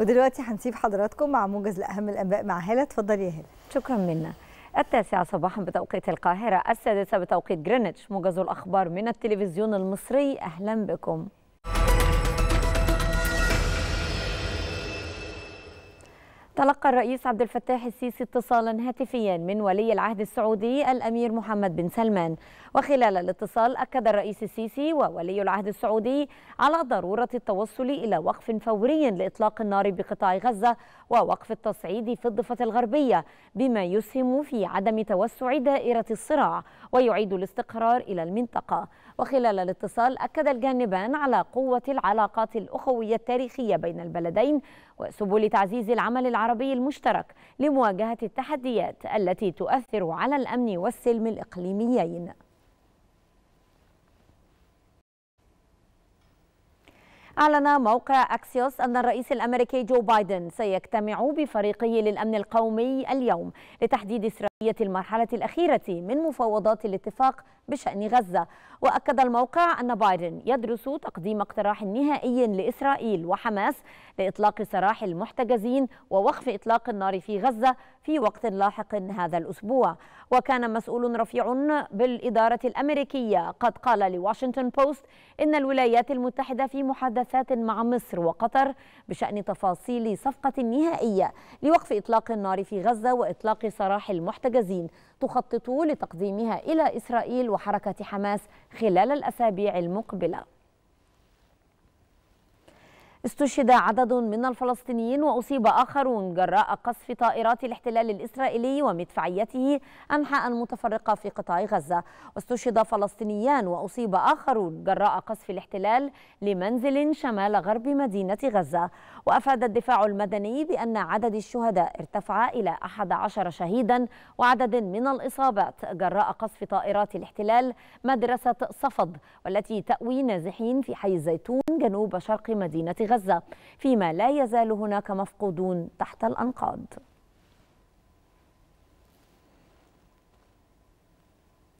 ودلوقتي هنسيب حضراتكم مع موجز لأهم الأنباء مع هالة اتفضلي يا هالة شكرا منا التاسعة صباحا بتوقيت القاهرة السادسة بتوقيت جرينتش موجز الأخبار من التلفزيون المصري أهلا بكم تلقى الرئيس عبد الفتاح السيسي اتصالا هاتفيا من ولي العهد السعودي الامير محمد بن سلمان وخلال الاتصال اكد الرئيس السيسي وولي العهد السعودي على ضروره التوصل الى وقف فوري لاطلاق النار بقطاع غزه ووقف التصعيد في الضفه الغربيه بما يسهم في عدم توسع دائره الصراع ويعيد الاستقرار الى المنطقه وخلال الاتصال اكد الجانبان على قوه العلاقات الاخويه التاريخيه بين البلدين وسبل تعزيز العمل العربي العربي المشترك لمواجهة التحديات التي تؤثر على الأمن والسلم الإقليميين أعلن موقع أكسيوس أن الرئيس الأمريكي جو بايدن سيجتمع بفريقه للأمن القومي اليوم لتحديد المرحلة الأخيرة من مفاوضات الاتفاق بشأن غزة وأكد الموقع أن بايدن يدرس تقديم اقتراح نهائي لإسرائيل وحماس لإطلاق سراح المحتجزين ووقف إطلاق النار في غزة في وقت لاحق هذا الأسبوع وكان مسؤول رفيع بالإدارة الأمريكية قد قال لواشنطن بوست إن الولايات المتحدة في محادثات مع مصر وقطر بشأن تفاصيل صفقة نهائية لوقف إطلاق النار في غزة وإطلاق سراح المحتجزين المحتجزين تخطط لتقديمها إلى إسرائيل وحركة حماس خلال الأسابيع المقبلة استشهد عدد من الفلسطينيين وأصيب آخرون جراء قصف طائرات الاحتلال الإسرائيلي ومدفعيته أنحاء متفرقة في قطاع غزة واستشهد فلسطينيان وأصيب آخرون جراء قصف الاحتلال لمنزل شمال غرب مدينة غزة وأفاد الدفاع المدني بأن عدد الشهداء ارتفع إلى 11 شهيدا وعدد من الإصابات جراء قصف طائرات الاحتلال مدرسة صفد والتي تأوي نازحين في حي الزيتون جنوب شرق مدينة غزة غزة فيما لا يزال هناك مفقودون تحت الأنقاض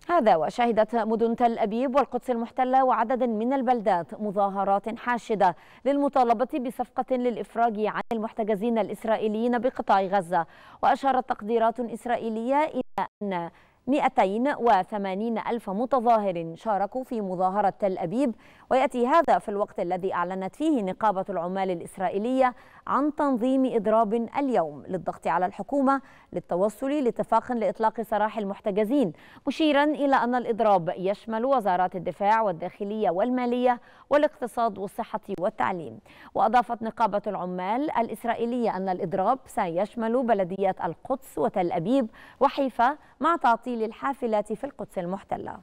هذا وشهدت مدن تل أبيب والقدس المحتلة وعدد من البلدات مظاهرات حاشدة للمطالبة بصفقة للإفراج عن المحتجزين الإسرائيليين بقطاع غزة وأشارت تقديرات إسرائيلية إلى أن 280 ألف متظاهر شاركوا في مظاهرة تل أبيب ويأتي هذا في الوقت الذي أعلنت فيه نقابة العمال الإسرائيلية عن تنظيم إضراب اليوم للضغط على الحكومة للتوصل لاتفاق لإطلاق سراح المحتجزين مشيرا إلى أن الإضراب يشمل وزارات الدفاع والداخلية والمالية والاقتصاد والصحة والتعليم وأضافت نقابة العمال الإسرائيلية أن الإضراب سيشمل بلديات القدس وتل أبيب وحيفا مع تعطيل للحافلة في القدس المحتلة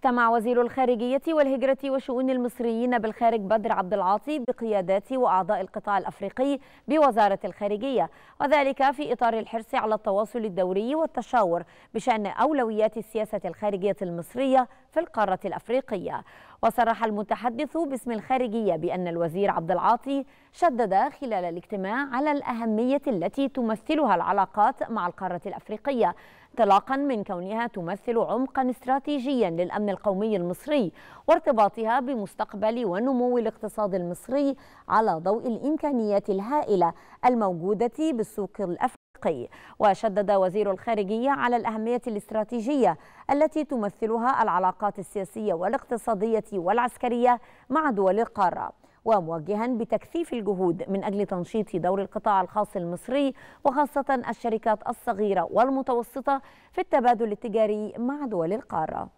اجتمع وزير الخارجية والهجرة وشؤون المصريين بالخارج بدر عبد العاطي بقيادات وأعضاء القطاع الأفريقي بوزارة الخارجية وذلك في إطار الحرص على التواصل الدوري والتشاور بشأن أولويات السياسة الخارجية المصرية في القارة الأفريقية وصرح المتحدث باسم الخارجية بأن الوزير عبد العاطي شدد خلال الاجتماع على الأهمية التي تمثلها العلاقات مع القارة الأفريقية انطلاقا من كونها تمثل عمقا استراتيجيا للأمن القومي المصري وارتباطها بمستقبل ونمو الاقتصاد المصري على ضوء الامكانيات الهائله الموجوده بالسوق الافريقي وشدد وزير الخارجيه على الاهميه الاستراتيجيه التي تمثلها العلاقات السياسيه والاقتصاديه والعسكريه مع دول القاره وموجها بتكثيف الجهود من أجل تنشيط دور القطاع الخاص المصري وخاصة الشركات الصغيرة والمتوسطة في التبادل التجاري مع دول القارة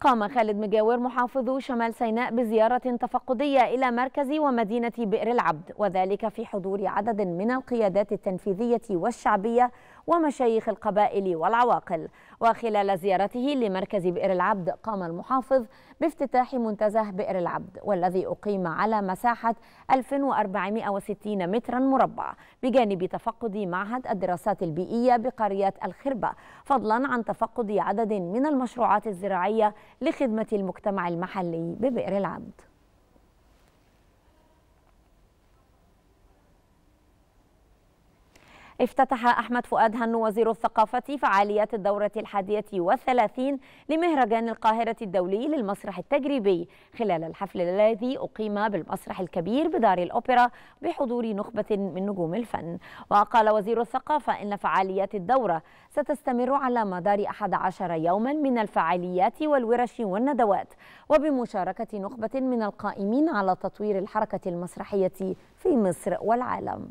قام خالد مجاور محافظ شمال سيناء بزيارة تفقدية إلى مركز ومدينة بئر العبد وذلك في حضور عدد من القيادات التنفيذية والشعبية ومشايخ القبائل والعواقل وخلال زيارته لمركز بئر العبد قام المحافظ بافتتاح منتزه بئر العبد والذي أقيم على مساحة 1460 مترا مربع بجانب تفقد معهد الدراسات البيئية بقرية الخربة فضلا عن تفقد عدد من المشروعات الزراعية لخدمة المجتمع المحلي ببئر العبد افتتح أحمد فؤاد هنو وزير الثقافة فعاليات الدورة الحادية والثلاثين لمهرجان القاهرة الدولي للمسرح التجريبي خلال الحفل الذي أقيم بالمسرح الكبير بدار الأوبرا بحضور نخبة من نجوم الفن وقال وزير الثقافة إن فعاليات الدورة ستستمر على مدار 11 يوما من الفعاليات والورش والندوات وبمشاركة نخبة من القائمين على تطوير الحركة المسرحية في مصر والعالم